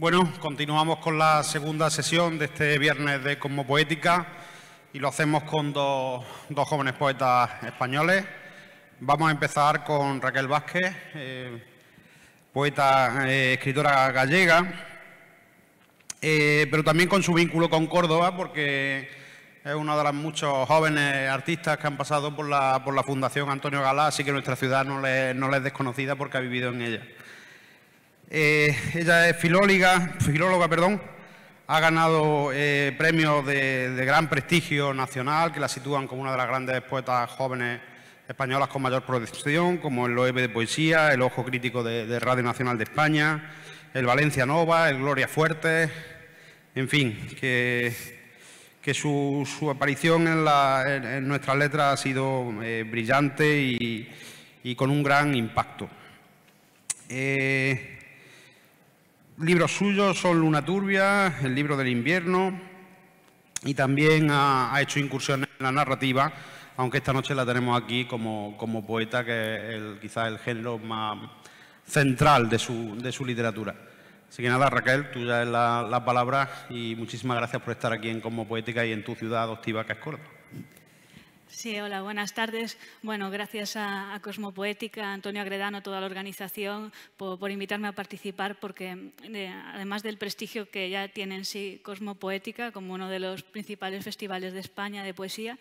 Bueno, continuamos con la segunda sesión de este viernes de poética y lo hacemos con dos, jóvenes poetas españoles. Vamos a empezar con Raquel Vázquez, eh, poeta, eh, escritora gallega, eh, pero también con su vínculo con Córdoba, porque es una de las muchos jóvenes artistas que han pasado por la, Fundación Antonio Galá, así que nuestra ciudad no le, no le es desconocida porque ha vivido en ella. Eh, ella es filóloga, filóloga perdón, ha ganado eh, premios de, gran prestigio nacional que la sitúan como una de las grandes poetas jóvenes españolas con mayor producción, como el OEB de Poesía, el Ojo Crítico de, Radio Nacional de España, el Valencia Nova, el Gloria Fuerte, en fin, que, su, aparición en, la, en, nuestras letras ha sido eh, brillante y, con un gran impacto. Libros suyos son Luna Turbia, El libro del invierno, y también ha, hecho incursiones en la narrativa, aunque esta noche la tenemos aquí como, como poeta, que es quizás el género más central de su, de su, literatura. Así que nada, Raquel, tuya es la, la palabra y muchísimas gracias por estar aquí en Como Poética y en tu ciudad adoptiva, que es Córdoba. Sí, hola, buenas tardes. Bueno, gracias a, Cosmo Poética, Antonio Agredano, toda la organización, por, invitarme a participar, porque eh, además del prestigio que ya tiene en sí Poética, como uno de los principales festivales de España de poesía,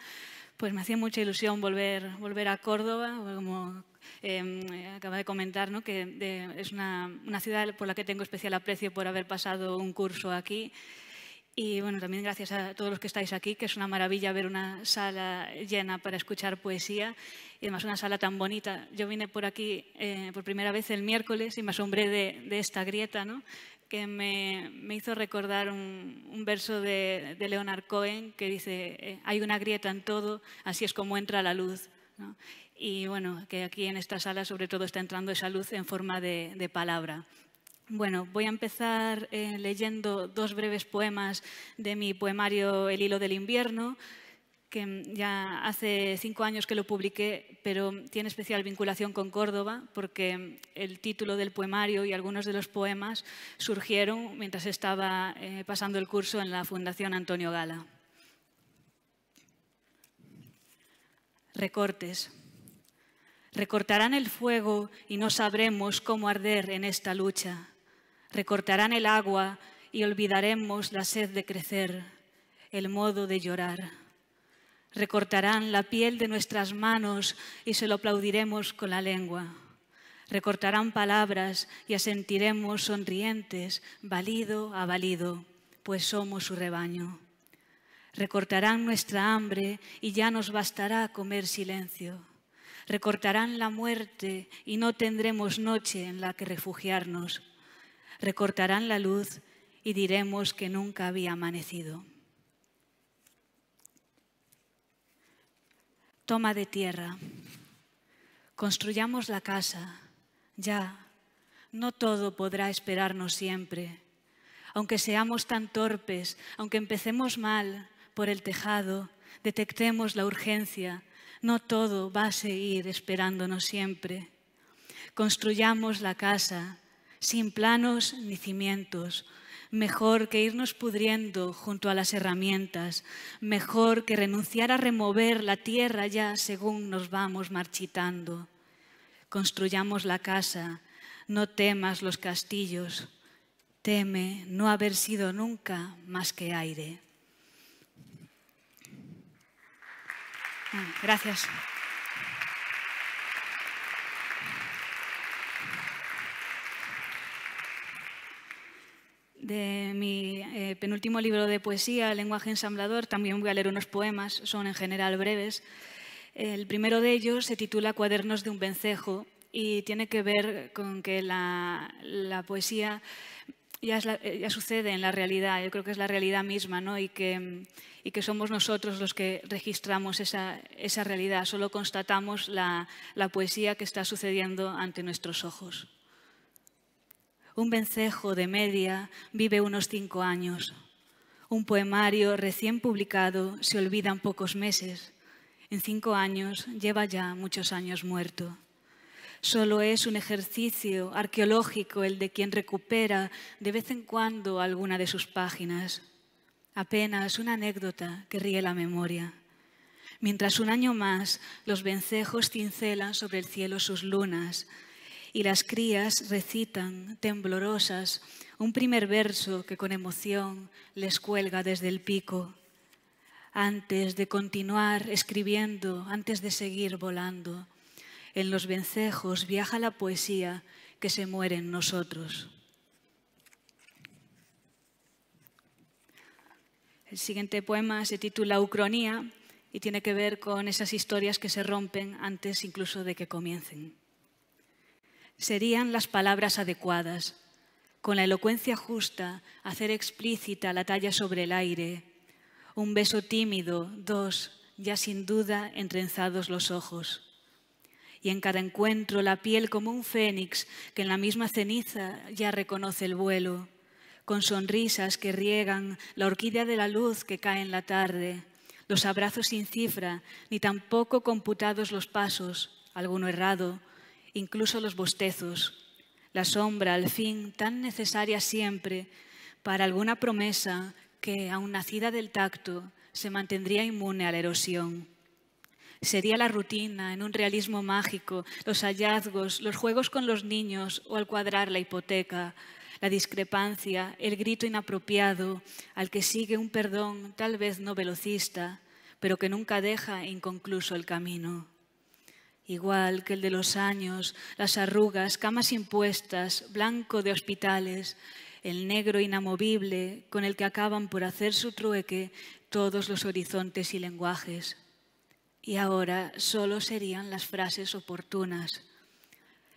pues me hacía mucha ilusión volver, volver a Córdoba, como em, acaba de comentar, que eh, es una, una ciudad por la que tengo especial aprecio por haber pasado un curso aquí. Y bueno, también gracias a todos los que estáis aquí, que es una maravilla ver una sala llena para escuchar poesía y además una sala tan bonita. Yo vine por aquí eh, por primera vez el miércoles y me asombré de, esta grieta, que me, hizo recordar un, verso de, Leonard Cohen que dice, eh, hay una grieta en todo, así es como entra la luz. Y bueno, que aquí en esta sala sobre todo está entrando esa luz en forma de palabra. Bueno, voy a empezar eh, leyendo dos breves poemas de mi poemario El hilo del invierno, que mm, ya hace cinco años que lo publiqué, pero tiene especial vinculación con Córdoba, porque mm, el título del poemario y algunos de los poemas surgieron mientras estaba eh, pasando el curso en la Fundación Antonio Gala. Recortes. Recortarán el fuego y no sabremos cómo arder en esta lucha. Recortarán el agua y olvidaremos la sed de crecer, el modo de llorar. Recortarán la piel de nuestras manos y se lo aplaudiremos con la lengua. Recortarán palabras y asentiremos sonrientes, valido a valido, pues somos su rebaño. Recortarán nuestra hambre y ya nos bastará comer silencio. Recortarán la muerte y no tendremos noche en la que refugiarnos recortarán la luz y diremos que nunca había amanecido. Toma de tierra, construyamos la casa, ya, no todo podrá esperarnos siempre. Aunque seamos tan torpes, aunque empecemos mal por el tejado, detectemos la urgencia, no todo va a seguir esperándonos siempre. Construyamos la casa, sin planos ni cimientos. Mejor que irnos pudriendo junto a las herramientas, mejor que renunciar a remover la tierra ya según nos vamos marchitando. Construyamos la casa, no temas los castillos, teme no haber sido nunca más que aire. Gracias. de mi eh, penúltimo libro de poesía, Lenguaje ensamblador. También voy a leer unos poemas, son en general breves. El primero de ellos se titula Cuadernos de un vencejo y tiene que ver con que la, poesía eh, ya, sucede en la realidad, yo creo que es la realidad misma ¿no? y, que, somos nosotros los que registramos esa, realidad, solo constatamos la poesía que está sucediendo ante nuestros ojos. Un vencejo de media vive unos cinco años. Un poemario recién publicado se olvida en pocos meses. En cinco años lleva ya muchos años muerto. Solo es un ejercicio arqueológico el de quien recupera de vez en cuando alguna de sus páginas. Apenas una anécdota que ríe la memoria. Mientras un año más los vencejos cincelan sobre el cielo sus lunas, y las crías recitan, temblorosas, un primer verso que con emoción les cuelga desde el pico, antes de continuar escribiendo, antes de seguir volando. En los vencejos viaja la poesía que se muere en nosotros. El siguiente poema se titula Ucronía y tiene que ver con esas historias que se rompen antes incluso de que comiencen serían las palabras adecuadas, con la elocuencia justa, hacer explícita la talla sobre el aire, un beso tímido, dos, ya sin duda entrenzados los ojos. Y en cada encuentro la piel como un fénix que en la misma ceniza ya reconoce el vuelo, con sonrisas que riegan la orquídea de la luz que cae en la tarde, los abrazos sin cifra, ni tampoco computados los pasos, alguno errado, incluso los bostezos, la sombra, al fin, tan necesaria siempre para alguna promesa que, aun nacida del tacto, se mantendría inmune a la erosión. Sería la rutina, en un realismo mágico, los hallazgos, los juegos con los niños o al cuadrar la hipoteca, la discrepancia, el grito inapropiado, al que sigue un perdón tal vez no velocista, pero que nunca deja inconcluso el camino igual que el de los años, las arrugas, camas impuestas, blanco de hospitales, el negro inamovible con el que acaban por hacer su trueque todos los horizontes y lenguajes. Y ahora solo serían las frases oportunas.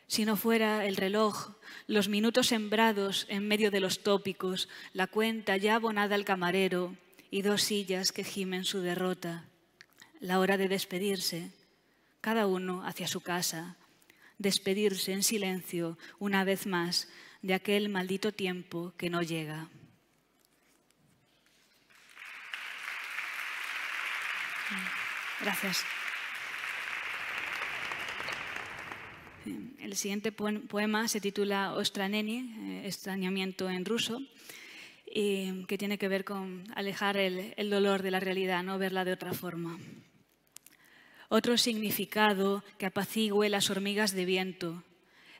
Si no fuera el reloj, los minutos sembrados en medio de los tópicos, la cuenta ya abonada al camarero y dos sillas que gimen su derrota. La hora de despedirse, cada uno hacia su casa, despedirse en silencio una vez más de aquel maldito tiempo que no llega. Gracias. El siguiente poema se titula Ostraneni, eh, extrañamiento en ruso, que tiene que ver con alejar el dolor de la realidad, no verla de otra forma otro significado que apacigüe las hormigas de viento,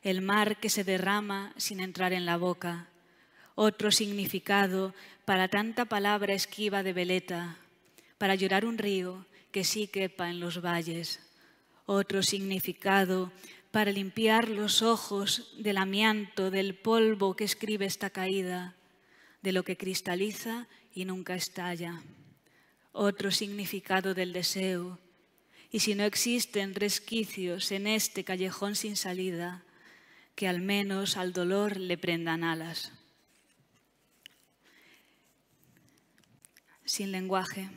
el mar que se derrama sin entrar en la boca, otro significado para tanta palabra esquiva de veleta, para llorar un río que sí quepa en los valles, otro significado para limpiar los ojos del amianto, del polvo que escribe esta caída, de lo que cristaliza y nunca estalla, otro significado del deseo, y si no existen resquicios en este callejón sin salida, que al menos al dolor le prendan alas. Sin lenguaje.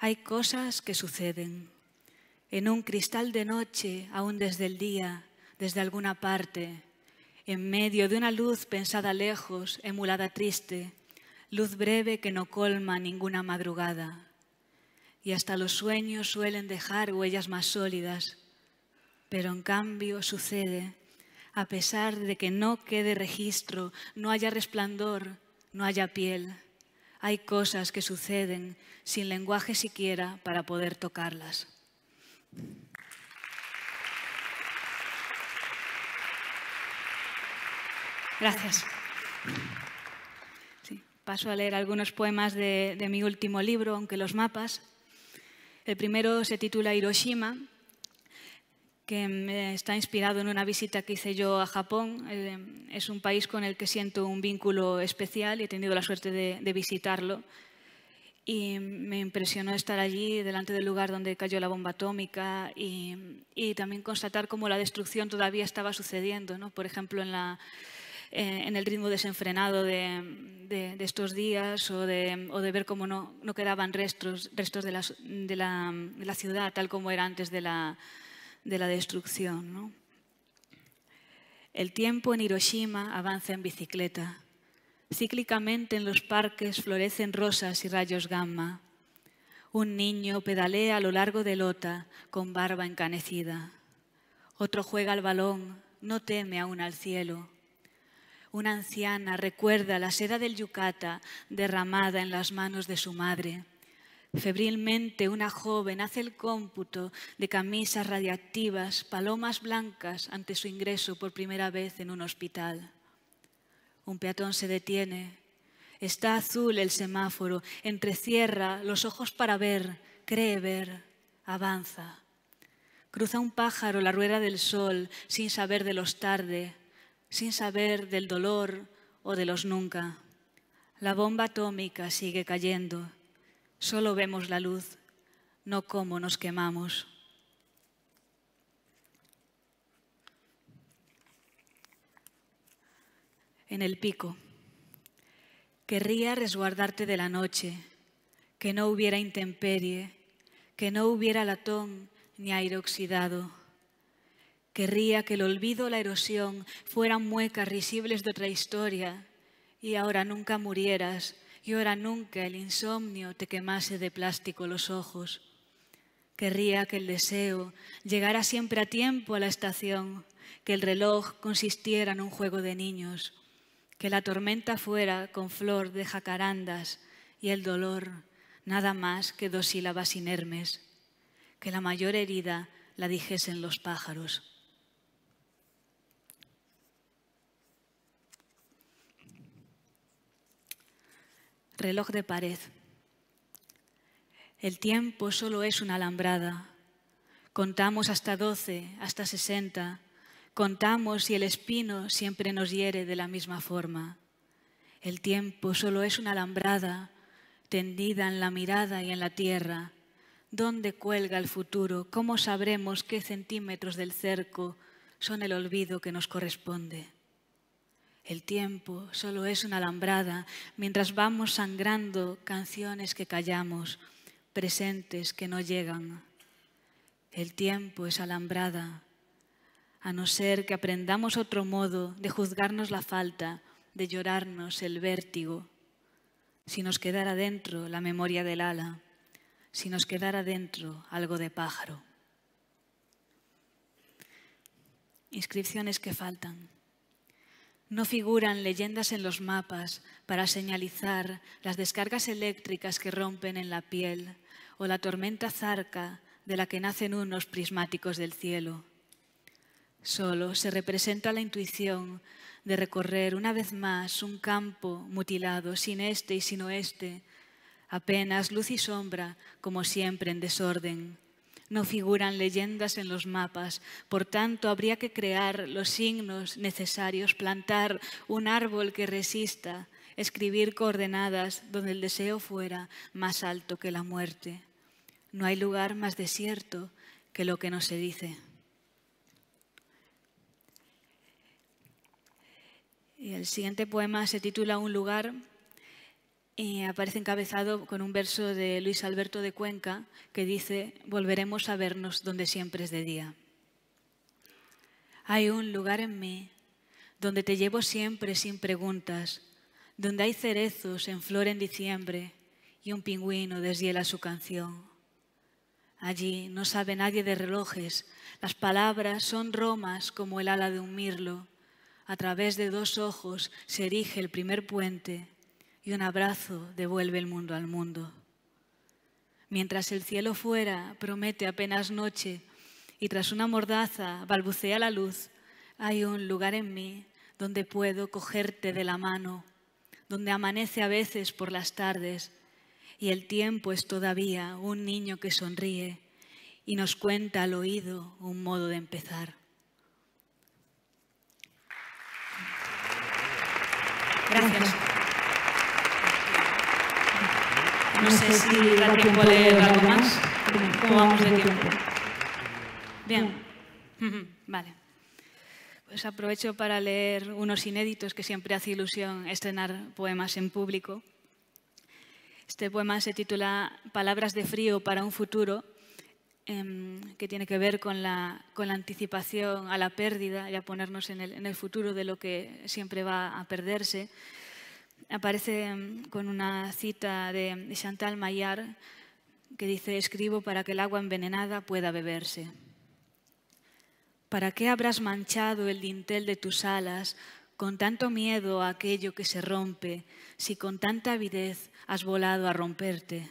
Hay cosas que suceden. En un cristal de noche, aún desde el día, desde alguna parte, en medio de una luz pensada lejos, emulada triste, luz breve que no colma ninguna madrugada y hasta los sueños suelen dejar huellas más sólidas, pero en cambio sucede, a pesar de que no quede registro, no haya resplandor, no haya piel, hay cosas que suceden sin lenguaje siquiera para poder tocarlas. Gracias. paso a leer algunos poemas de mi último libro, aunque los mapas, el primero se titula Hiroshima, que está inspirado en una visita que hice yo a Japón. Eh, es un país con el que siento un vínculo especial y he tenido la suerte de, visitarlo. Y me impresionó estar allí, delante del lugar donde cayó la bomba atómica y, y también constatar cómo la destrucción todavía estaba sucediendo. ¿no? Por ejemplo, en la, eh, en el ritmo desenfrenado de, estos días o de, ver cómo no, quedaban restos, de, la, ciudad tal como era antes de la, destrucción. El tiempo en Hiroshima avanza en bicicleta. Cíclicamente en los parques florecen rosas y rayos gamma. Un niño pedalea a lo largo de Lota con barba encanecida. Otro juega al balón, no teme aún al cielo una anciana recuerda la seda del yucata derramada en las manos de su madre. Febrilmente una joven hace el cómputo de camisas radiactivas, palomas blancas ante su ingreso por primera vez en un hospital. Un peatón se detiene. Está azul el semáforo, entrecierra los ojos para ver, cree ver, avanza. Cruza un pájaro la rueda del sol sin saber de los tarde, sin saber del dolor o de los nunca. La bomba atómica sigue cayendo, solo vemos la luz, no cómo nos quemamos. En el pico. Querría resguardarte de la noche, que no hubiera intemperie, que no hubiera latón ni aire oxidado. Querría que el olvido o la erosión fueran muecas risibles de otra historia, y ahora nunca murieras, y ahora nunca el insomnio te quemase de plástico los ojos. Querría que el deseo llegara siempre a tiempo a la estación, que el reloj consistiera en un juego de niños, que la tormenta fuera con flor de jacarandas y el dolor nada más que dos sílabas inermes, que la mayor herida la dijesen los pájaros. reloj de pared. El tiempo solo es una alambrada. Contamos hasta doce, hasta sesenta. Contamos y el espino siempre nos hiere de la misma forma. El tiempo solo es una alambrada tendida en la mirada y en la tierra. ¿Dónde cuelga el futuro? ¿Cómo sabremos qué centímetros del cerco son el olvido que nos corresponde? El tiempo solo es una alambrada mientras vamos sangrando canciones que callamos, presentes que no llegan. El tiempo es alambrada, a no ser que aprendamos otro modo de juzgarnos la falta, de llorarnos el vértigo. Si nos quedara dentro la memoria del ala, si nos quedara dentro algo de pájaro. Inscripciones que faltan. No figuran leyendas en los mapas para señalizar las descargas eléctricas que rompen en la piel o la tormenta zarca de la que nacen unos prismáticos del cielo. Solo se representa la intuición de recorrer una vez más un campo mutilado sin este y sin oeste, apenas luz y sombra, como siempre en desorden, no figuran leyendas en los mapas. Por tanto, habría que crear los signos necesarios, plantar un árbol que resista, escribir coordenadas donde el deseo fuera más alto que la muerte. No hay lugar más desierto que lo que no se dice. Y el siguiente poema se titula Un lugar eh, aparece encabezado con un verso de Luis Alberto de Cuenca que dice, volveremos a vernos donde siempre es de día. Hay un lugar en mí donde te llevo siempre sin preguntas, donde hay cerezos en flor en diciembre y un pingüino deshiela su canción. Allí no sabe nadie de relojes, las palabras son romas como el ala de un mirlo. A través de dos ojos se erige el primer puente y un abrazo devuelve el mundo al mundo. Mientras el cielo fuera promete apenas noche y tras una mordaza balbucea la luz, hay un lugar en mí donde puedo cogerte de la mano, donde amanece a veces por las tardes y el tiempo es todavía un niño que sonríe y nos cuenta al oído un modo de empezar. Gracias. No sé si da tiempo a leer algo más. ¿Cómo vamos de tiempo? Bien. Vale. Pues aprovecho para leer unos inéditos que siempre hace ilusión estrenar poemas en público. Este poema se titula Palabras de frío para un futuro, em, que tiene que ver con la, anticipación a la pérdida y a ponernos en el, en el futuro de lo que siempre va a perderse aparece mm, con una cita de Chantal Maillard que dice, escribo para que el agua envenenada pueda beberse. ¿Para qué habrás manchado el dintel de tus alas con tanto miedo a aquello que se rompe, si con tanta avidez has volado a romperte?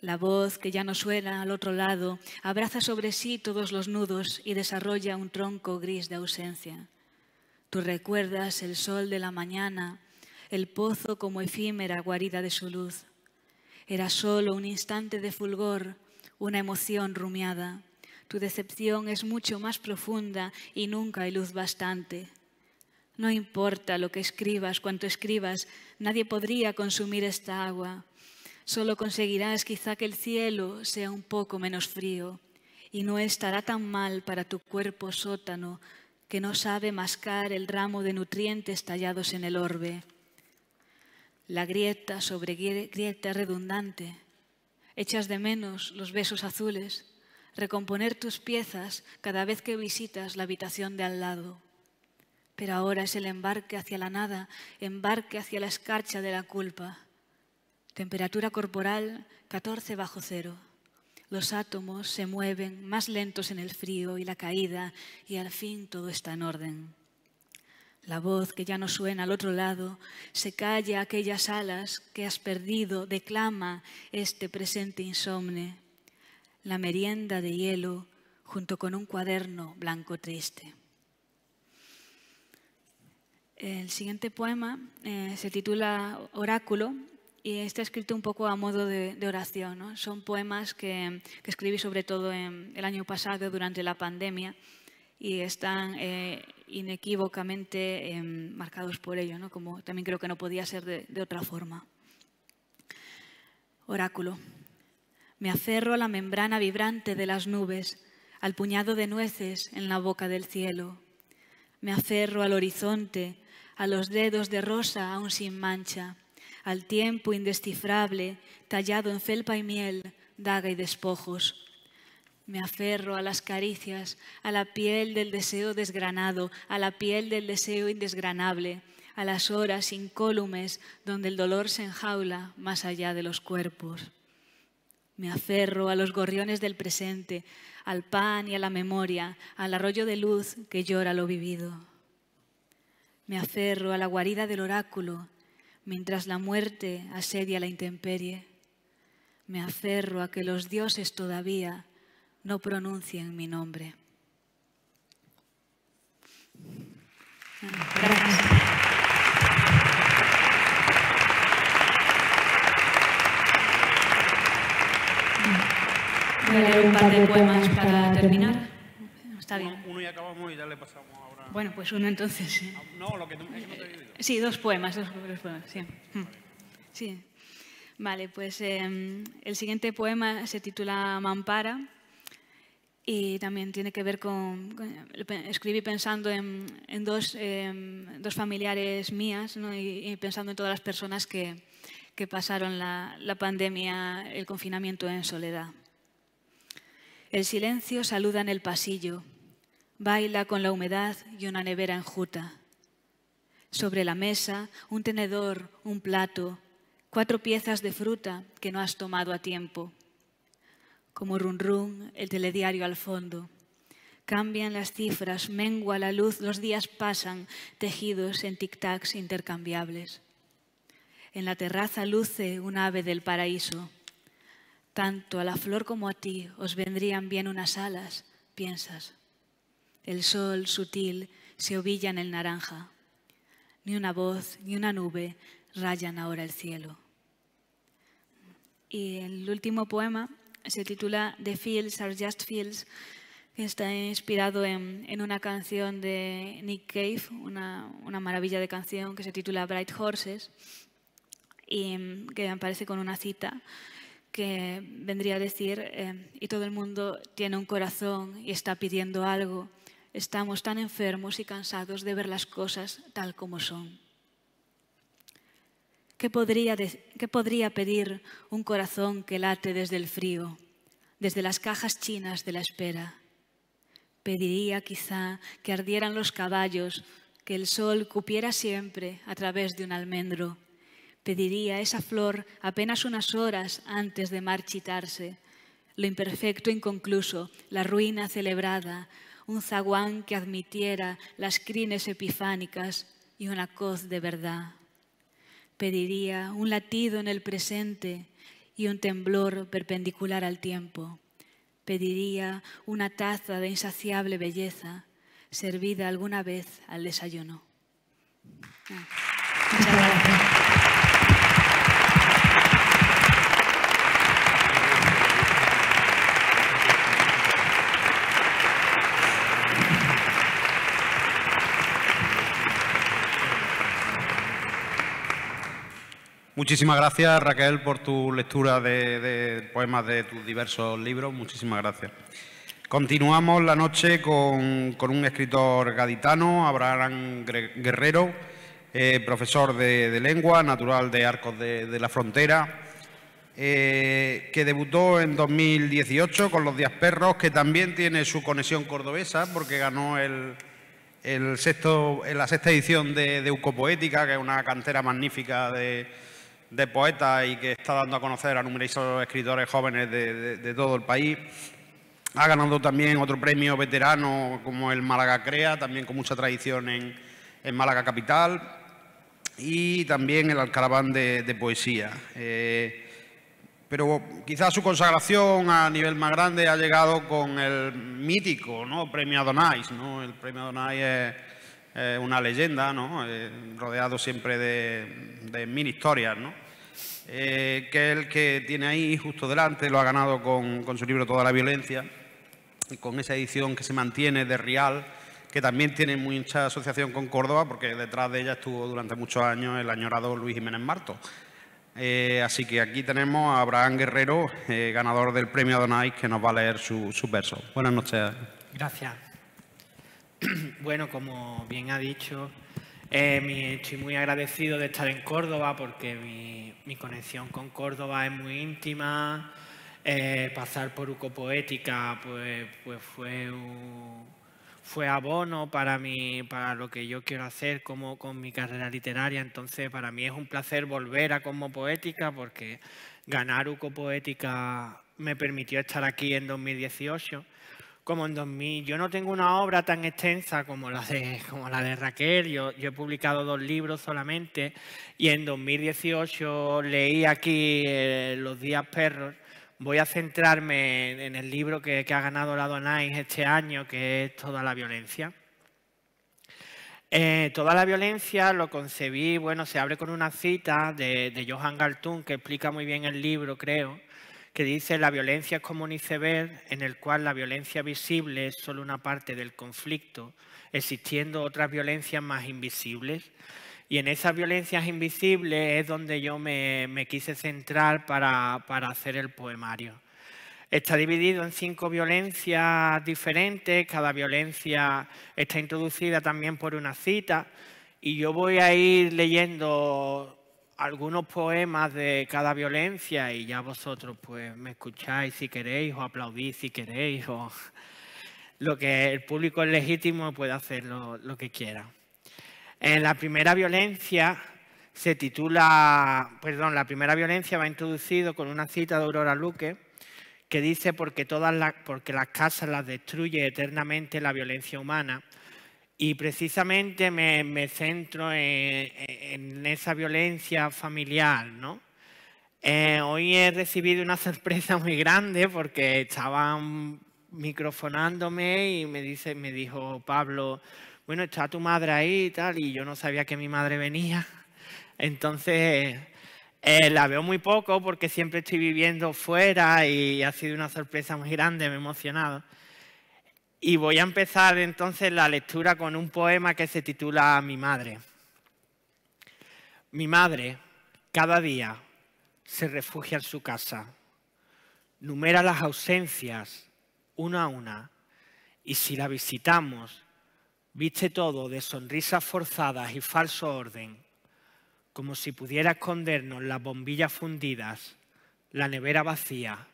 La voz que ya no suena al otro lado abraza sobre sí todos los nudos y desarrolla un tronco gris de ausencia. Tú recuerdas el sol de la mañana, el pozo como efímera guarida de su luz. Era solo un instante de fulgor, una emoción rumiada. Tu decepción es mucho más profunda y nunca hay luz bastante. No importa lo que escribas, cuanto escribas, nadie podría consumir esta agua. Solo conseguirás quizá que el cielo sea un poco menos frío y no estará tan mal para tu cuerpo sótano que no sabe mascar el ramo de nutrientes tallados en el orbe la grieta sobre grieta redundante. Echas de menos los besos azules, recomponer tus piezas cada vez que visitas la habitación de al lado. Pero ahora es el embarque hacia la nada, embarque hacia la escarcha de la culpa. Temperatura corporal 14 bajo cero. Los átomos se mueven más lentos en el frío y la caída y al fin todo está en orden. La voz que ya no suena al otro lado se calla aquellas alas que has perdido, declama este presente insomne. La merienda de hielo junto con un cuaderno blanco triste. El siguiente poema eh, se titula Oráculo y está escrito un poco a modo de, oración. Son poemas que, que escribí sobre todo en, el año pasado durante la pandemia y están eh, inequívocamente em, marcados por ello, ¿no? como también creo que no podía ser de, de otra forma. Oráculo. Me aferro a la membrana vibrante de las nubes, al puñado de nueces en la boca del cielo. Me aferro al horizonte, a los dedos de rosa aún sin mancha, al tiempo indescifrable, tallado en felpa y miel, daga y despojos. Me aferro a las caricias, a la piel del deseo desgranado, a la piel del deseo indesgranable, a las horas incólumes donde el dolor se enjaula más allá de los cuerpos. Me aferro a los gorriones del presente, al pan y a la memoria, al arroyo de luz que llora lo vivido. Me aferro a la guarida del oráculo, mientras la muerte asedia la intemperie. Me aferro a que los dioses todavía no pronuncien mi nombre. Gracias. Voy a leer un par de poemas para terminar. Está bien. Uno ya acabamos y ya le pasamos ahora. Bueno, pues uno entonces. No, lo que Sí, dos poemas, poemas, sí. Vale, pues em, el siguiente poema se titula Mampara y también tiene que ver con, escribí pensando en, em, dos, familiares mías y, pensando en todas las personas que, pasaron la, la, pandemia, el confinamiento en soledad. El silencio saluda en el pasillo, baila con la humedad y una nevera enjuta. Sobre la mesa, un tenedor, un plato, cuatro piezas de fruta que no has tomado a tiempo como Run Run, el telediario al fondo. Cambian las cifras, mengua la luz, los días pasan, tejidos en tic-tacs intercambiables. En la terraza luce un ave del paraíso. Tanto a la flor como a ti os vendrían bien unas alas, piensas. El sol sutil se ovilla en el naranja. Ni una voz, ni una nube rayan ahora el cielo. Y el último poema se titula The Fields are Just Fields, que está inspirado en, una canción de Nick Cave, una, maravilla de canción que se titula Bright Horses, y em, que aparece con una cita que vendría a decir, em, y todo el mundo tiene un corazón y está pidiendo algo, estamos tan enfermos y cansados de ver las cosas tal como son. ¿Qué podría, pedir un corazón que late desde el frío, desde las cajas chinas de la espera? Pediría quizá que ardieran los caballos, que el sol cupiera siempre a través de un almendro. Pediría esa flor apenas unas horas antes de marchitarse, lo imperfecto inconcluso, la ruina celebrada, un zaguán que admitiera las crines epifánicas y una coz de verdad pediría un latido en el presente y un temblor perpendicular al tiempo. Pediría una taza de insaciable belleza servida alguna vez al desayuno. Ah, Muchísimas gracias, Raquel, por tu lectura de, poemas de tus diversos libros. Muchísimas gracias. Continuamos la noche con, un escritor gaditano, Abraham Guerrero, eh, profesor de, lengua, natural de Arcos de, la Frontera, eh, que debutó en 2018 con Los Días Perros, que también tiene su conexión cordobesa porque ganó el, el sexto, la sexta edición de, de Eucopoética, que es una cantera magnífica de de poeta y que está dando a conocer a numerosos escritores jóvenes de, todo el país. Ha ganado también otro premio veterano como el Málaga Crea, también con mucha tradición en, Málaga Capital, y también el alcarabán de, Poesía. Eh, pero quizás su consagración a nivel más grande ha llegado con el mítico ¿no? premio Adonais. ¿no? El premio Adonais es una leyenda, ¿no? Eh, rodeado siempre de, mini mil historias, ¿no? Eh, que el que tiene ahí justo delante, lo ha ganado con, su libro Toda la violencia, y con esa edición que se mantiene de Rial, que también tiene mucha asociación con Córdoba, porque detrás de ella estuvo durante muchos años el añorado Luis Jiménez Marto. Eh, así que aquí tenemos a Abraham Guerrero, ganador del premio Adonai, que nos va a leer su verso. Buenas noches. Gracias. Bueno, como bien ha dicho, eh, estoy muy agradecido de estar en Córdoba porque mi, conexión con Córdoba es muy íntima. Eh, pasar por Ucopoética pues, pues fue, abono para, mí, para lo que yo quiero hacer como, con mi carrera literaria. Entonces, para mí es un placer volver a Como Poética porque ganar Ucopoética me permitió estar aquí en 2018 en 2000. Yo no tengo una obra tan extensa como la de, Raquel, yo, he publicado dos libros solamente y en 2018 leí aquí eh, Los días perros. Voy a centrarme en el libro que, ha ganado la Donais este año, que es Toda la violencia. Eh, toda la violencia lo concebí, bueno, se abre con una cita de, de Johan Galtung, que explica muy bien el libro, creo, que dice la violencia es como un iceberg en el cual la violencia visible es solo una parte del conflicto, existiendo otras violencias más invisibles. Y en esas violencias invisibles es donde yo me, quise centrar para, para, hacer el poemario. Está dividido en cinco violencias diferentes, cada violencia está introducida también por una cita y yo voy a ir leyendo algunos poemas de cada violencia y ya vosotros pues me escucháis si queréis o aplaudís si queréis o lo que el público es legítimo puede hacer lo, que quiera. En la primera violencia se titula, perdón, la primera violencia va introducido con una cita de Aurora Luque que dice porque, todas las, porque las casas las destruye eternamente la violencia humana y precisamente me, centro en, esa violencia familiar, ¿no? Eh, hoy he recibido una sorpresa muy grande porque estaban microfonándome y me, dice, me dijo Pablo, bueno, está tu madre ahí y tal, y yo no sabía que mi madre venía. Entonces, eh, la veo muy poco porque siempre estoy viviendo fuera y ha sido una sorpresa muy grande, me he emocionado. Y voy a empezar entonces la lectura con un poema que se titula Mi madre. Mi madre cada día se refugia en su casa, numera las ausencias una a una y si la visitamos, viste todo de sonrisas forzadas y falso orden, como si pudiera escondernos las bombillas fundidas, la nevera vacía,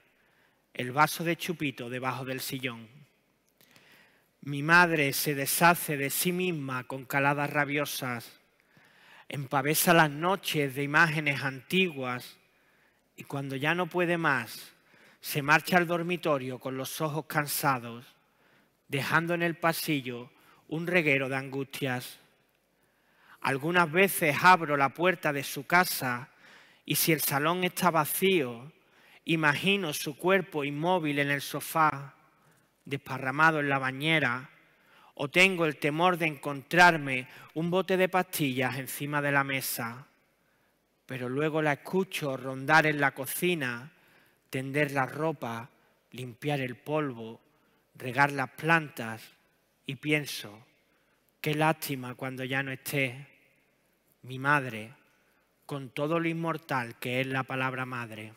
el vaso de chupito debajo del sillón mi madre se deshace de sí misma con caladas rabiosas, empavesa las noches de imágenes antiguas y cuando ya no puede más, se marcha al dormitorio con los ojos cansados, dejando en el pasillo un reguero de angustias. Algunas veces abro la puerta de su casa y si el salón está vacío, imagino su cuerpo inmóvil en el sofá desparramado en la bañera o tengo el temor de encontrarme un bote de pastillas encima de la mesa, pero luego la escucho rondar en la cocina, tender la ropa, limpiar el polvo, regar las plantas y pienso, qué lástima cuando ya no esté mi madre, con todo lo inmortal que es la palabra madre.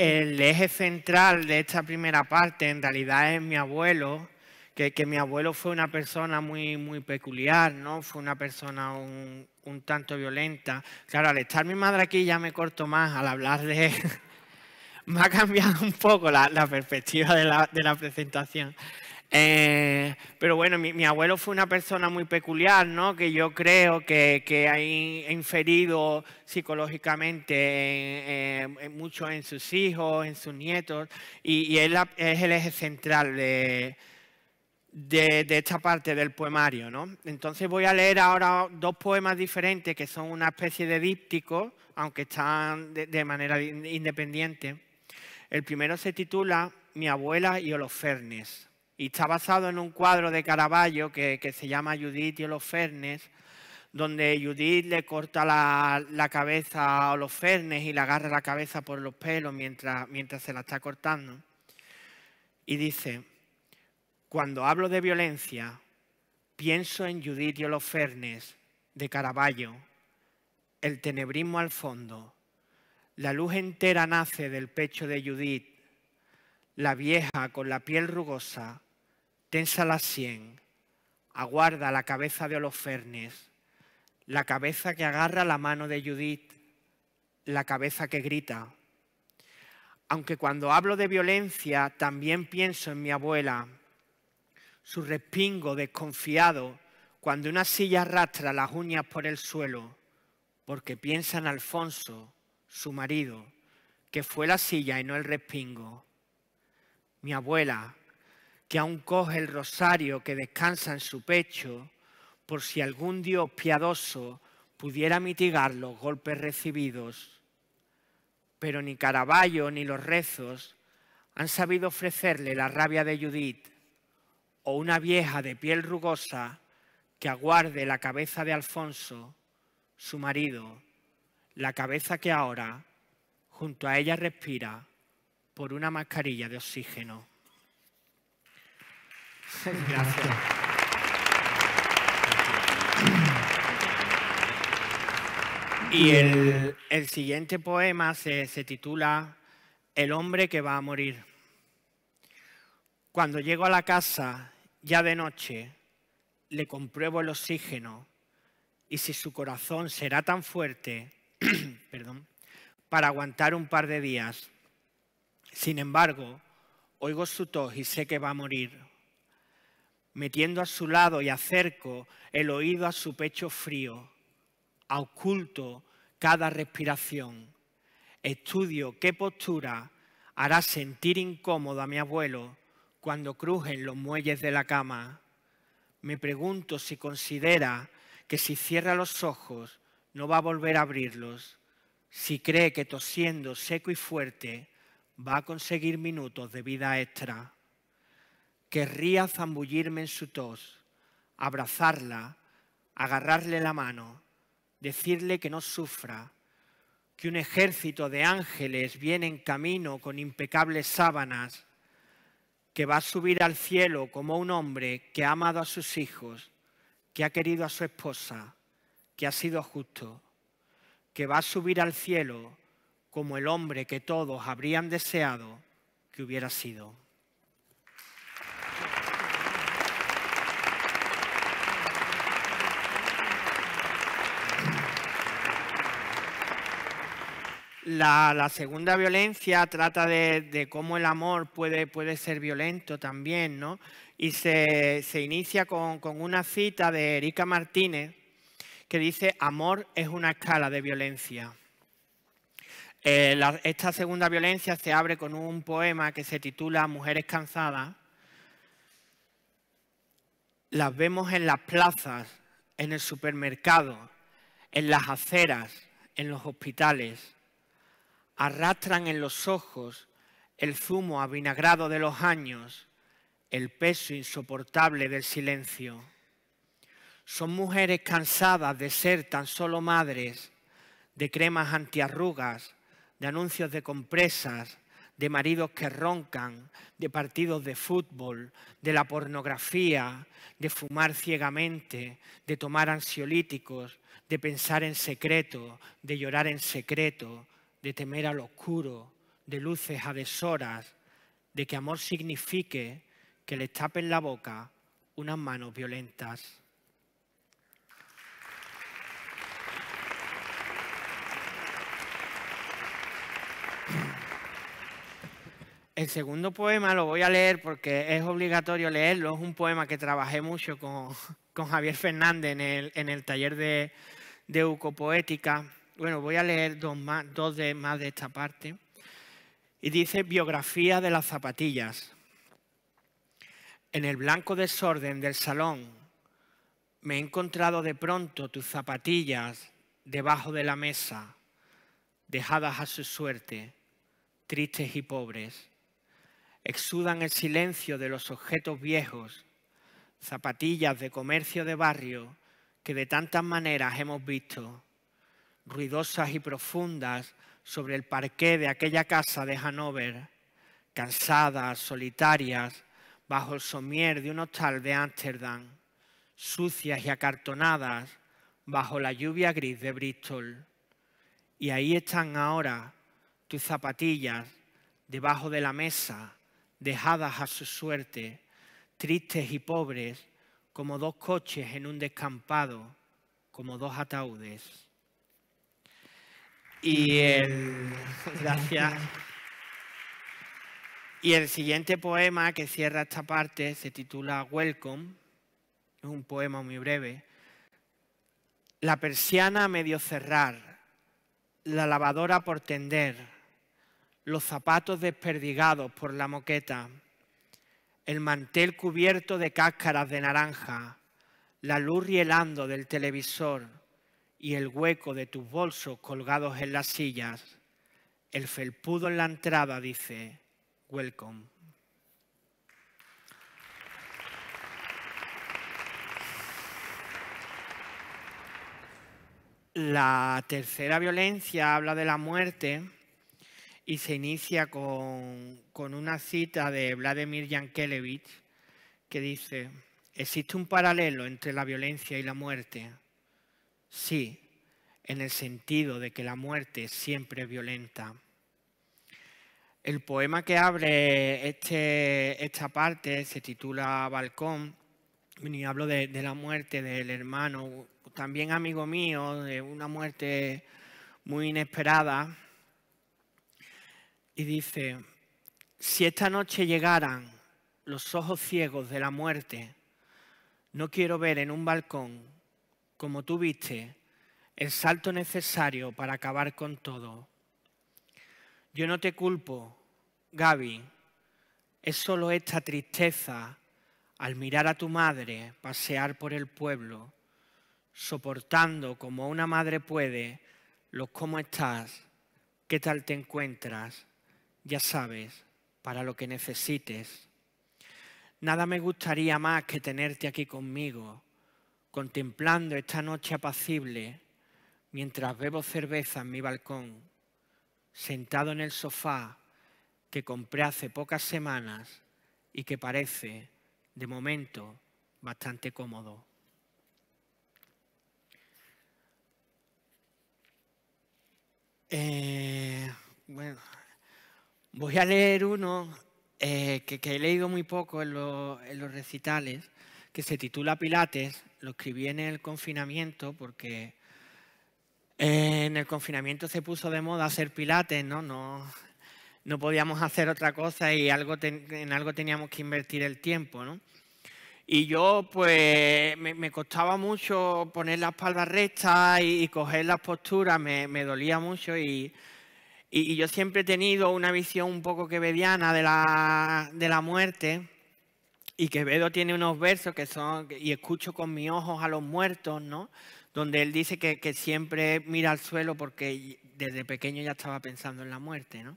el eje central de esta primera parte en realidad es mi abuelo, que, mi abuelo fue una persona muy, muy peculiar, ¿no? Fue una persona un, tanto violenta. Claro, al estar mi madre aquí ya me corto más al hablar de... me ha cambiado un poco la, perspectiva de la presentación. Eh, pero bueno, mi, abuelo fue una persona muy peculiar, ¿no? que yo creo que, ha inferido psicológicamente mucho en sus hijos, en sus nietos, y, él es el eje central de, esta parte del poemario. ¿no? Entonces voy a leer ahora dos poemas diferentes que son una especie de díptico, aunque están de, manera independiente. El primero se titula Mi abuela y Holofernes. Y está basado en un cuadro de Caravaggio que, se llama Judith y Holofernes, donde Judith le corta la, cabeza a Holofernes y le agarra la cabeza por los pelos mientras, se la está cortando. Y dice, cuando hablo de violencia, pienso en Judith y Holofernes de Caravaggio, el tenebrismo al fondo, la luz entera nace del pecho de Judith, la vieja con la piel rugosa, tensa la sien, aguarda la cabeza de Holofernes, la cabeza que agarra la mano de Judith, la cabeza que grita. Aunque cuando hablo de violencia también pienso en mi abuela, su respingo desconfiado cuando una silla arrastra las uñas por el suelo, porque piensa en Alfonso, su marido, que fue la silla y no el respingo. Mi abuela, que aún coge el rosario que descansa en su pecho, por si algún Dios piadoso pudiera mitigar los golpes recibidos. Pero ni Caraballo ni los rezos han sabido ofrecerle la rabia de Judith o una vieja de piel rugosa que aguarde la cabeza de Alfonso, su marido, la cabeza que ahora junto a ella respira por una mascarilla de oxígeno. Gracias. Y el, siguiente poema se, titula El hombre que va a morir. Cuando llego a la casa, ya de noche, le compruebo el oxígeno y si su corazón será tan fuerte, para aguantar un par de días. Sin embargo, oigo su tos y sé que va a morir metiendo a su lado y acerco el oído a su pecho frío, oculto cada respiración. Estudio qué postura hará sentir incómodo a mi abuelo cuando crujen los muelles de la cama. Me pregunto si considera que si cierra los ojos no va a volver a abrirlos, si cree que tosiendo seco y fuerte va a conseguir minutos de vida extra. Querría zambullirme en su tos, abrazarla, agarrarle la mano, decirle que no sufra, que un ejército de ángeles viene en camino con impecables sábanas, que va a subir al cielo como un hombre que ha amado a sus hijos, que ha querido a su esposa, que ha sido justo, que va a subir al cielo como el hombre que todos habrían deseado que hubiera sido. La, segunda violencia trata de, cómo el amor puede, ser violento también, ¿no? Y se, inicia con, una cita de Erika Martínez que dice, amor es una escala de violencia. Eh, esta segunda violencia se abre con un poema que se titula Mujeres cansadas. Las vemos en las plazas, en el supermercado, en las aceras, en los hospitales arrastran en los ojos el zumo avinagrado de los años, el peso insoportable del silencio. Son mujeres cansadas de ser tan solo madres, de cremas antiarrugas, de anuncios de compresas, de maridos que roncan, de partidos de fútbol, de la pornografía, de fumar ciegamente, de tomar ansiolíticos, de pensar en secreto, de llorar en secreto, de temer al oscuro, de luces a de que amor signifique que le tapen la boca unas manos violentas. El segundo poema lo voy a leer porque es obligatorio leerlo. Es un poema que trabajé mucho con, Javier Fernández en el, taller de, de poética. Bueno, voy a leer dos, más, de, más de esta parte. Y dice, biografía de las zapatillas. En el blanco desorden del salón me he encontrado de pronto tus zapatillas debajo de la mesa, dejadas a su suerte, tristes y pobres. Exudan el silencio de los objetos viejos, zapatillas de comercio de barrio que de tantas maneras hemos visto ruidosas y profundas sobre el parqué de aquella casa de Hanover, cansadas, solitarias, bajo el somier de un hostal de Ámsterdam, sucias y acartonadas bajo la lluvia gris de Bristol. Y ahí están ahora tus zapatillas debajo de la mesa, dejadas a su suerte, tristes y pobres, como dos coches en un descampado, como dos ataúdes. Y el, gracias. Y el siguiente poema que cierra esta parte se titula Welcome. Es un poema muy breve. La persiana a medio cerrar, la lavadora por tender, los zapatos desperdigados por la moqueta, el mantel cubierto de cáscaras de naranja, la luz rielando del televisor y el hueco de tus bolsos colgados en las sillas. El felpudo en la entrada dice, welcome. La tercera violencia habla de la muerte y se inicia con, con, una cita de Vladimir Yankelevich que dice, existe un paralelo entre la violencia y la muerte, Sí, en el sentido de que la muerte siempre es violenta. El poema que abre este, esta parte se titula Balcón y hablo de, la muerte del hermano, también amigo mío, de una muerte muy inesperada. Y dice, si esta noche llegaran los ojos ciegos de la muerte, no quiero ver en un balcón como tú viste, el salto necesario para acabar con todo. Yo no te culpo, Gaby, es solo esta tristeza al mirar a tu madre pasear por el pueblo, soportando como una madre puede los cómo estás, qué tal te encuentras, ya sabes, para lo que necesites. Nada me gustaría más que tenerte aquí conmigo, contemplando esta noche apacible, mientras bebo cerveza en mi balcón, sentado en el sofá que compré hace pocas semanas y que parece, de momento, bastante cómodo. Eh, voy a leer uno eh, que, he leído muy poco en los recitales que se titula Pilates. Lo escribí en el confinamiento porque eh, en el confinamiento se puso de moda hacer Pilates, ¿no? No, no podíamos hacer otra cosa y algo en algo teníamos que invertir el tiempo, ¿no? Y yo, pues, me, costaba mucho poner la espalda recta y, coger las posturas, me, dolía mucho y, yo siempre he tenido una visión un poco quevediana de la, de la muerte y Quevedo tiene unos versos que son, y escucho con mis ojos a los muertos, ¿no? Donde él dice que, siempre mira al suelo porque desde pequeño ya estaba pensando en la muerte, ¿no?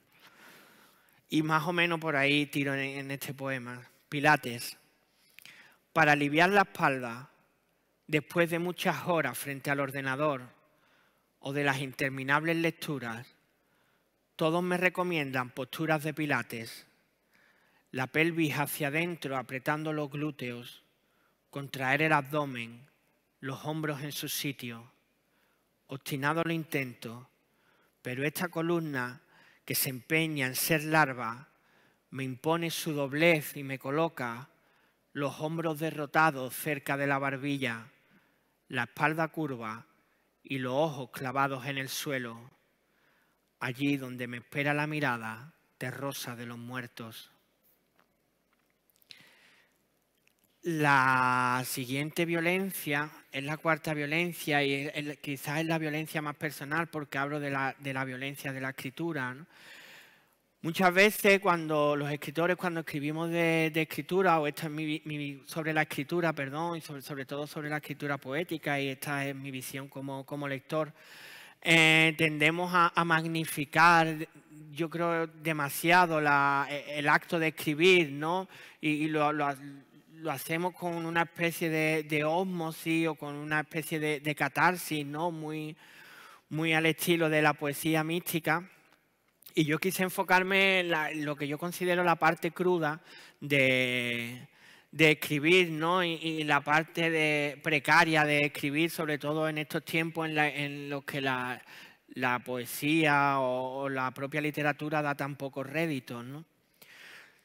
Y más o menos por ahí tiro en, en este poema. Pilates, para aliviar la espalda, después de muchas horas frente al ordenador o de las interminables lecturas, todos me recomiendan posturas de pilates la pelvis hacia adentro, apretando los glúteos, contraer el abdomen, los hombros en su sitio. Obstinado lo intento, pero esta columna que se empeña en ser larva me impone su doblez y me coloca los hombros derrotados cerca de la barbilla, la espalda curva y los ojos clavados en el suelo, allí donde me espera la mirada terrosa de los muertos. La siguiente violencia es la cuarta violencia y quizás es la violencia más personal porque hablo de la, de la violencia de la escritura. Muchas veces cuando los escritores, cuando escribimos de, escritura, o esto es mi, sobre la escritura, perdón, y sobre, sobre, todo sobre la escritura poética, y esta es mi visión como, como lector, eh, tendemos a, magnificar, yo creo, demasiado e, el acto de escribir, ¿no? Y, lo, lo hacemos con una especie de, de osmosis o con una especie de, catarsis, ¿no? Muy, muy al estilo de la poesía mística. Y yo quise enfocarme en lo que yo considero la parte cruda de, escribir, ¿no? Y, la parte precaria de escribir, sobre todo en estos tiempos en, los que la, poesía o, la propia literatura da tan pocos réditos, ¿no?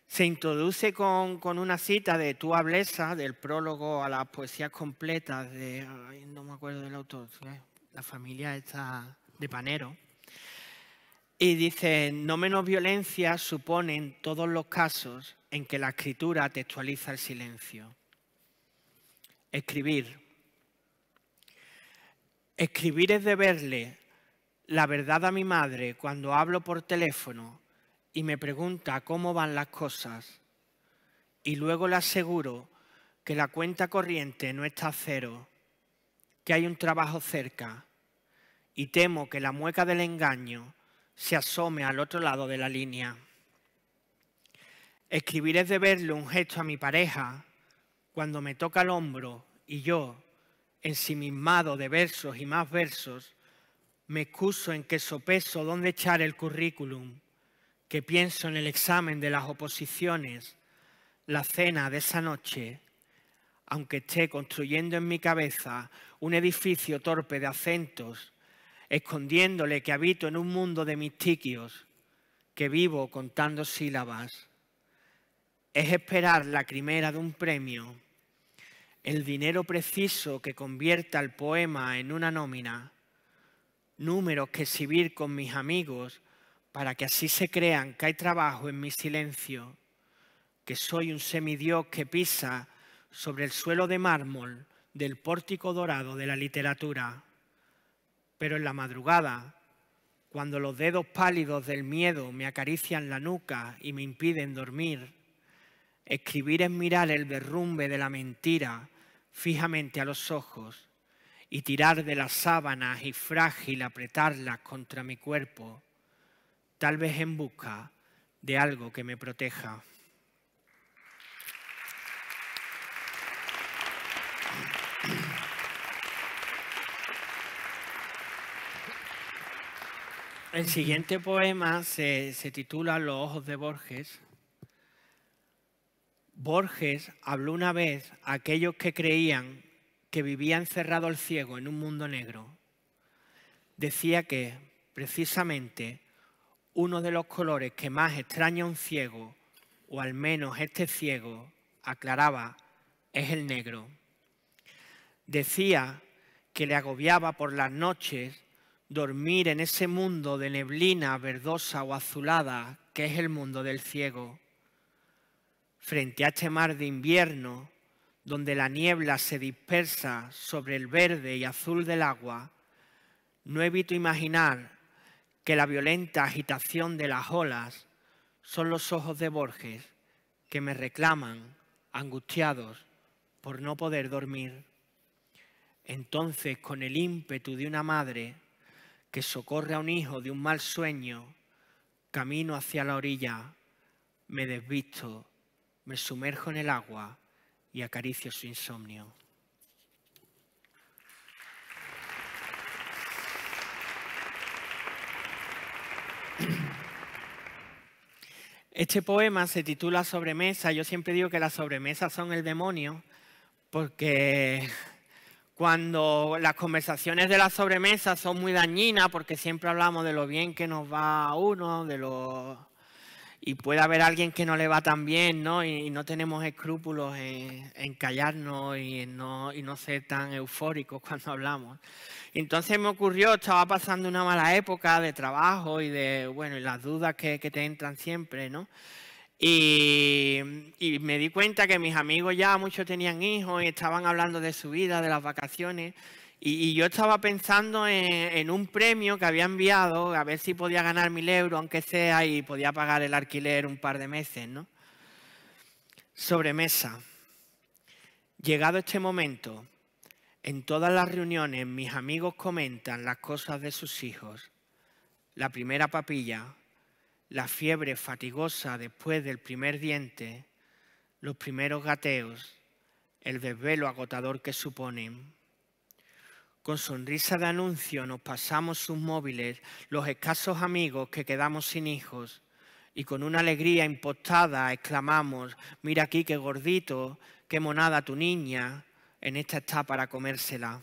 se introduce con, una cita de Tu hablesa, ¿ah? del prólogo a las poesías completas de, no me acuerdo del autor, ¿eh? la familia está de Panero, y dice, no menos violencia suponen todos los casos en que la escritura textualiza el silencio. Escribir. Escribir es deberle la verdad a mi madre cuando hablo por teléfono y me pregunta cómo van las cosas y luego le aseguro que la cuenta corriente no está a cero, que hay un trabajo cerca y temo que la mueca del engaño se asome al otro lado de la línea. Escribiré de verle un gesto a mi pareja cuando me toca el hombro y yo, ensimismado de versos y más versos, me excuso en que sopeso dónde echar el currículum que pienso en el examen de las oposiciones, la cena de esa noche, aunque esté construyendo en mi cabeza un edificio torpe de acentos, escondiéndole que habito en un mundo de mistiquios, que vivo contando sílabas, es esperar la primera de un premio, el dinero preciso que convierta el poema en una nómina, números que exhibir con mis amigos, para que así se crean que hay trabajo en mi silencio, que soy un semidios que pisa sobre el suelo de mármol del pórtico dorado de la literatura. Pero en la madrugada, cuando los dedos pálidos del miedo me acarician la nuca y me impiden dormir, escribir es mirar el derrumbe de la mentira fijamente a los ojos y tirar de las sábanas y frágil apretarlas contra mi cuerpo tal vez en busca de algo que me proteja. El siguiente poema se, titula Los ojos de Borges. Borges habló una vez a aquellos que creían que vivía encerrado el ciego en un mundo negro. Decía que, precisamente, uno de los colores que más extraña a un ciego, o al menos este ciego aclaraba, es el negro. Decía que le agobiaba por las noches dormir en ese mundo de neblina verdosa o azulada que es el mundo del ciego. Frente a este mar de invierno, donde la niebla se dispersa sobre el verde y azul del agua, no evito imaginar que la violenta agitación de las olas son los ojos de Borges que me reclaman, angustiados, por no poder dormir. Entonces, con el ímpetu de una madre que socorre a un hijo de un mal sueño, camino hacia la orilla, me desvisto, me sumerjo en el agua y acaricio su insomnio. Este poema se titula Sobremesa. Yo siempre digo que las sobremesas son el demonio, porque cuando las conversaciones de las sobremesas son muy dañinas, porque siempre hablamos de lo bien que nos va a uno, de lo y puede haber alguien que no le va tan bien, ¿no? Y, no tenemos escrúpulos en, callarnos y no, y no ser tan eufóricos cuando hablamos. entonces me ocurrió, estaba pasando una mala época de trabajo y de, bueno, y las dudas que, te entran siempre, ¿no? Y, y, me di cuenta que mis amigos ya muchos tenían hijos y estaban hablando de su vida, de las vacaciones. Y, yo estaba pensando en, un premio que había enviado, a ver si podía ganar mil euros, aunque sea, y podía pagar el alquiler un par de meses, ¿no? Sobremesa. Llegado este momento, en todas las reuniones mis amigos comentan las cosas de sus hijos. La primera papilla, la fiebre fatigosa después del primer diente, los primeros gateos, el desvelo agotador que suponen. Con sonrisa de anuncio nos pasamos sus móviles, los escasos amigos que quedamos sin hijos, y con una alegría impostada exclamamos, mira aquí qué gordito, qué monada tu niña, en esta está para comérsela.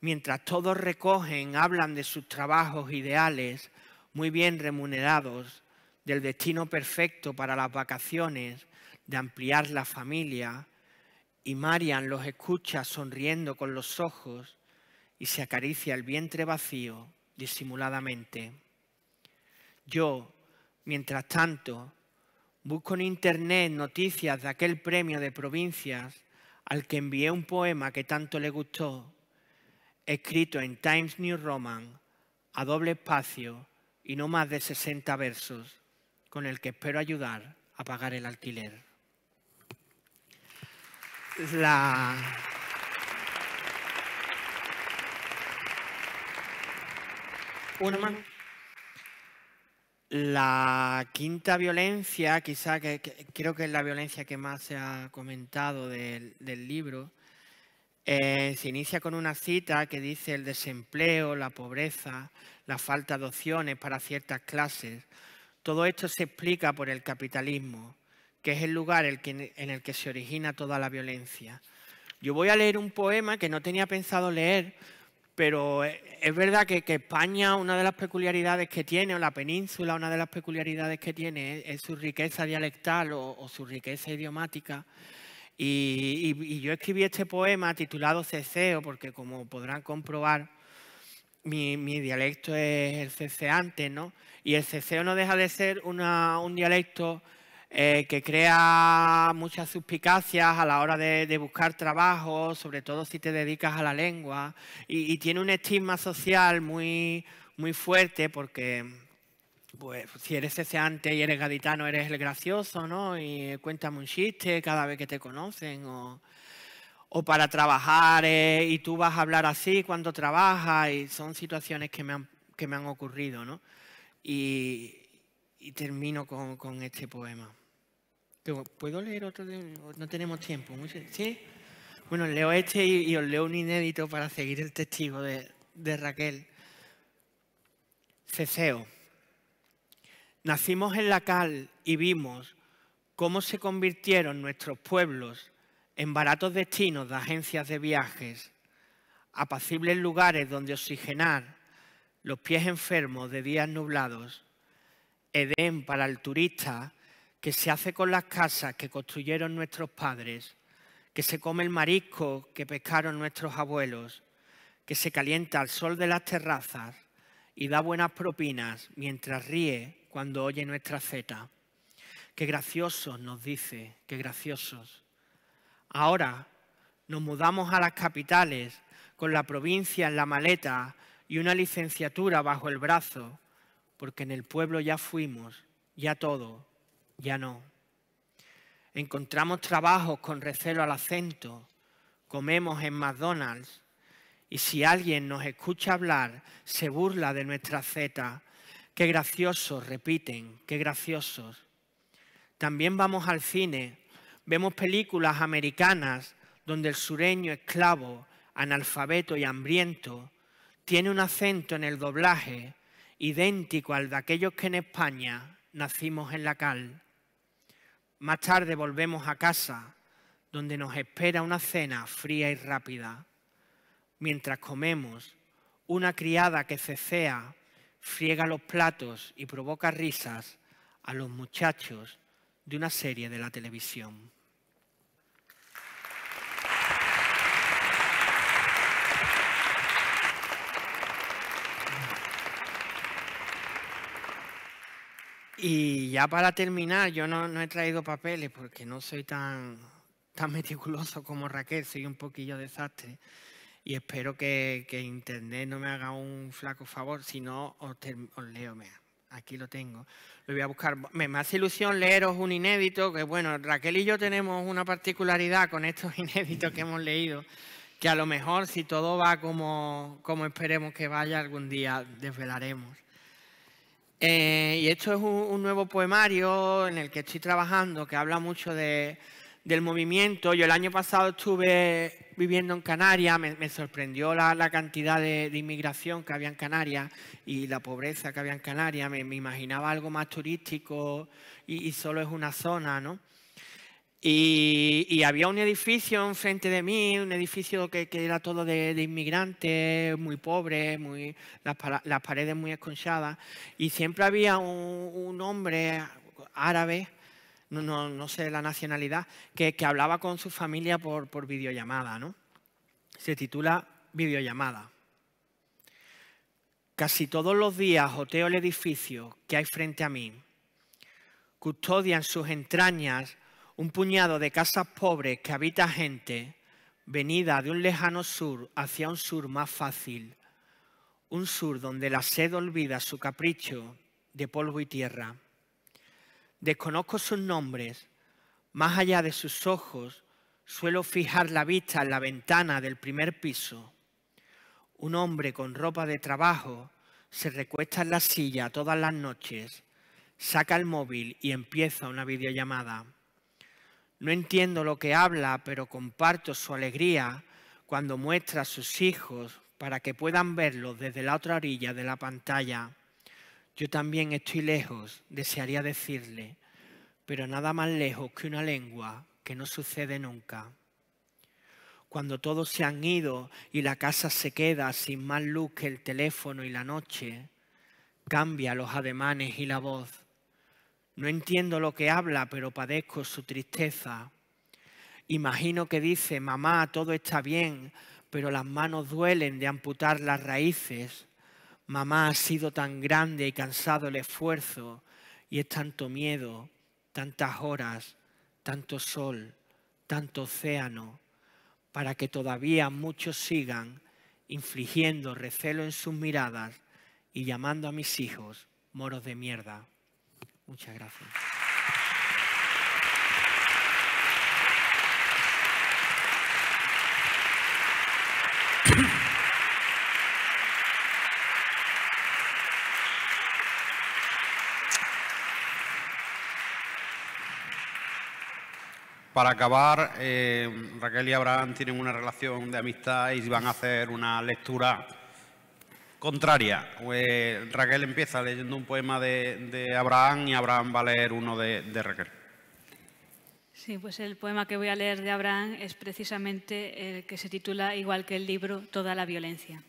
Mientras todos recogen, hablan de sus trabajos ideales, muy bien remunerados, del destino perfecto para las vacaciones, de ampliar la familia, y Marian los escucha sonriendo con los ojos y se acaricia el vientre vacío disimuladamente. Yo, mientras tanto, busco en internet noticias de aquel premio de provincias al que envié un poema que tanto le gustó, escrito en Times New Roman a doble espacio y no más de 60 versos, con el que espero ayudar a pagar el alquiler la... Una La quinta violencia, quizá que, creo que es la violencia que más se ha comentado del, libro, eh, se inicia con una cita que dice el desempleo, la pobreza, la falta de opciones para ciertas clases. Todo esto se explica por el capitalismo que es el lugar en el que se origina toda la violencia. Yo voy a leer un poema que no tenía pensado leer, pero eh, es verdad que, España, una de las peculiaridades que tiene, o la península, una de las peculiaridades que tiene, es, su riqueza dialectal o, su riqueza idiomática. Y, yo escribí este poema titulado Ceseo, porque como podrán comprobar, mi, dialecto es el ceseante, ¿no? Y el ceseo no deja de ser una, un dialecto eh, que crea muchas suspicacias a la hora de, buscar trabajo, sobre todo si te dedicas a la lengua, y, tiene un estigma social muy, muy fuerte porque pues si eres ceseante y eres gaditano, eres el gracioso, ¿no? Y eh, cuéntame un chiste cada vez que te conocen. O, para trabajar eh, y tú vas a hablar así cuando trabajas. Y son situaciones que me han, que me han ocurrido, ¿no? Y, termino con este poema. ¿puedo leer otro? No tenemos tiempo. ¿Sí? Bueno, leo este y, os leo un inédito para seguir el testigo de, Raquel. Ceseo. Nacimos en la cal y vimos cómo se convirtieron nuestros pueblos en baratos destinos de agencias de viajes, apacibles lugares donde oxigenar los pies enfermos de días nublados, Edén para el turista que se hace con las casas que construyeron nuestros padres, que se come el marisco que pescaron nuestros abuelos, que se calienta al sol de las terrazas y da buenas propinas mientras ríe cuando oye nuestra zeta. Qué graciosos nos dice, qué graciosos. Ahora nos mudamos a las capitales con la provincia en la maleta y una licenciatura bajo el brazo, porque en el pueblo ya fuimos, ya todo, ya no. Encontramos trabajos con recelo al acento, comemos en McDonald's y si alguien nos escucha hablar, se burla de nuestra Z. Qué graciosos, repiten, qué graciosos. También vamos al cine, vemos películas americanas donde el sureño esclavo, analfabeto y hambriento tiene un acento en el doblaje idéntico al de aquellos que en España nacimos en la cal. Más tarde volvemos a casa, donde nos espera una cena fría y rápida. Mientras comemos, una criada que cecea friega los platos y provoca risas a los muchachos de una serie de la televisión. Y ya para terminar, yo no, he traído papeles porque no soy tan, tan meticuloso como Raquel, soy un poquillo desastre. Y espero que, que Internet no me haga un flaco favor, si no, os, leo. Aquí lo tengo. Lo voy a buscar. Me, hace ilusión leeros un inédito, que bueno, Raquel y yo tenemos una particularidad con estos inéditos que hemos leído, que a lo mejor si todo va como, como esperemos que vaya algún día, desvelaremos. Eh, y esto es un, nuevo poemario en el que estoy trabajando, que habla mucho del movimiento. Yo el año pasado estuve viviendo en Canarias, me, sorprendió la, cantidad de, inmigración que había en Canarias y la pobreza que había en Canarias. Me, imaginaba algo más turístico y, y, solo es una zona, ¿no? Y, había un edificio enfrente de mí, un edificio que, era todo de, inmigrantes, muy pobre, muy, las, paredes muy esconchadas. Y siempre había un, hombre árabe, no, sé la nacionalidad, que, hablaba con su familia por, videollamada. ¿no? Se titula Videollamada. Casi todos los días oteo el edificio que hay frente a mí. Custodian sus entrañas un puñado de casas pobres que habita gente venida de un lejano sur hacia un sur más fácil, un sur donde la sed olvida su capricho de polvo y tierra. Desconozco sus nombres, más allá de sus ojos suelo fijar la vista en la ventana del primer piso. Un hombre con ropa de trabajo se recuesta en la silla todas las noches, saca el móvil y empieza una videollamada. No entiendo lo que habla, pero comparto su alegría cuando muestra a sus hijos para que puedan verlos desde la otra orilla de la pantalla. Yo también estoy lejos, desearía decirle, pero nada más lejos que una lengua que no sucede nunca. Cuando todos se han ido y la casa se queda sin más luz que el teléfono y la noche, cambia los ademanes y la voz no entiendo lo que habla, pero padezco su tristeza. Imagino que dice, mamá, todo está bien, pero las manos duelen de amputar las raíces. Mamá, ha sido tan grande y cansado el esfuerzo, y es tanto miedo, tantas horas, tanto sol, tanto océano, para que todavía muchos sigan infligiendo recelo en sus miradas y llamando a mis hijos moros de mierda. Muchas gracias. Para acabar, eh, Raquel y Abraham tienen una relación de amistad y van a hacer una lectura contraria. Pues Raquel empieza leyendo un poema de, Abraham y Abraham va a leer uno de, de, Raquel. Sí, pues el poema que voy a leer de Abraham es precisamente el que se titula, igual que el libro, Toda la violencia.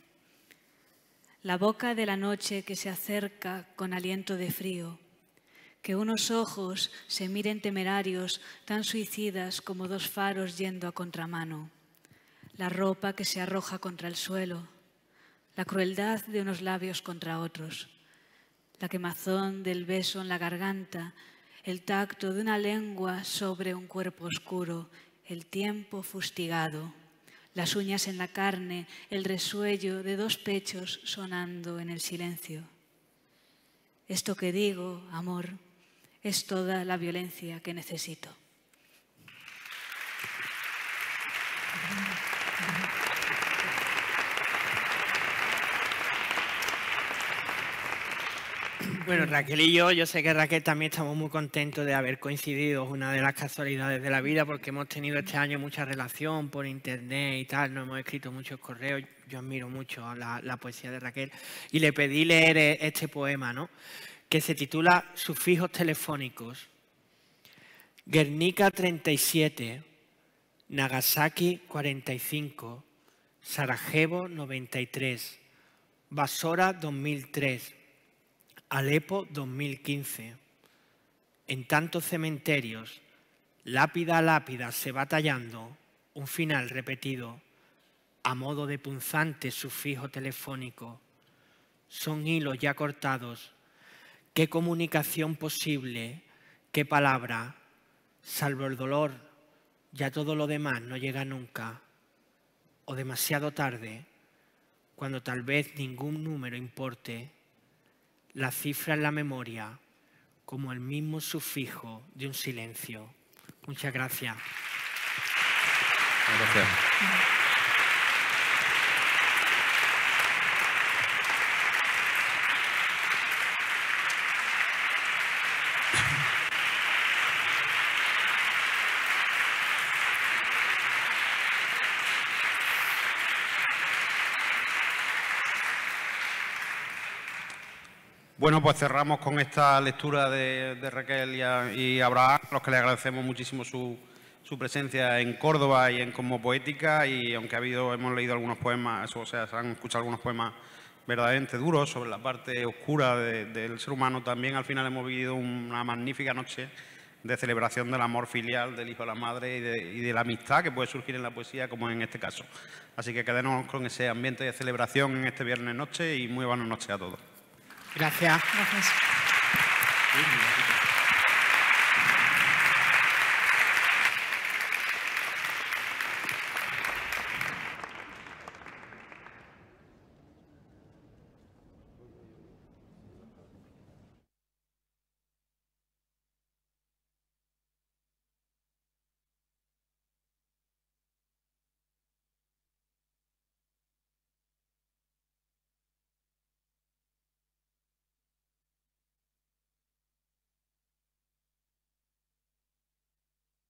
La boca de la noche que se acerca con aliento de frío, que unos ojos se miren temerarios, tan suicidas como dos faros yendo a contramano, la ropa que se arroja contra el suelo, la crueldad de unos labios contra otros, la quemazón del beso en la garganta, el tacto de una lengua sobre un cuerpo oscuro, el tiempo fustigado, las uñas en la carne, el resuello de dos pechos sonando en el silencio. Esto que digo, amor, es toda la violencia que necesito. Bueno, Raquel y yo, yo sé que Raquel también estamos muy contentos de haber coincidido, es una de las casualidades de la vida, porque hemos tenido este año mucha relación por internet y tal, nos hemos escrito muchos correos, yo admiro mucho la, poesía de Raquel, y le pedí leer e, este poema, ¿no? que se titula Sufijos telefónicos. Guernica 37, Nagasaki 45, Sarajevo 93, Basora 2003. Alepo 2015. En tantos cementerios, lápida a lápida se va tallando un final repetido, a modo de punzante sufijo telefónico. Son hilos ya cortados. ¿Qué comunicación posible? ¿Qué palabra? Salvo el dolor, ya todo lo demás no llega nunca. O demasiado tarde, cuando tal vez ningún número importe la cifra en la memoria como el mismo sufijo de un silencio. Muchas gracias. gracias. Bueno, pues cerramos con esta lectura de, Raquel y, Abraham, a los que le agradecemos muchísimo su, presencia en Córdoba y en Poética. y aunque ha habido, hemos leído algunos poemas, o sea, se han escuchado algunos poemas verdaderamente duros sobre la parte oscura del ser humano, también al final hemos vivido una magnífica noche de celebración del amor filial del hijo a la madre y de, la amistad que puede surgir en la poesía, como en este caso. Así que quedemos con ese ambiente de celebración en este viernes noche y muy buenas noches a todos. Gracias.